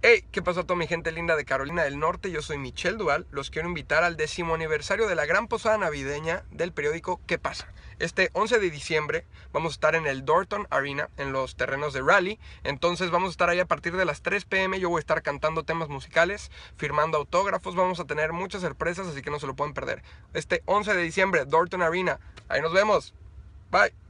Hey, ¿qué pasó a toda mi gente linda de Carolina del Norte? Yo soy Michelle Dual. Los quiero invitar al décimo aniversario de la gran posada navideña del periódico ¿Qué pasa? Este 11 de diciembre vamos a estar en el Dorton Arena, en los terrenos de Rally. Entonces vamos a estar ahí a partir de las 3 pm. Yo voy a estar cantando temas musicales, firmando autógrafos. Vamos a tener muchas sorpresas, así que no se lo pueden perder. Este 11 de diciembre, Dorton Arena. Ahí nos vemos. Bye.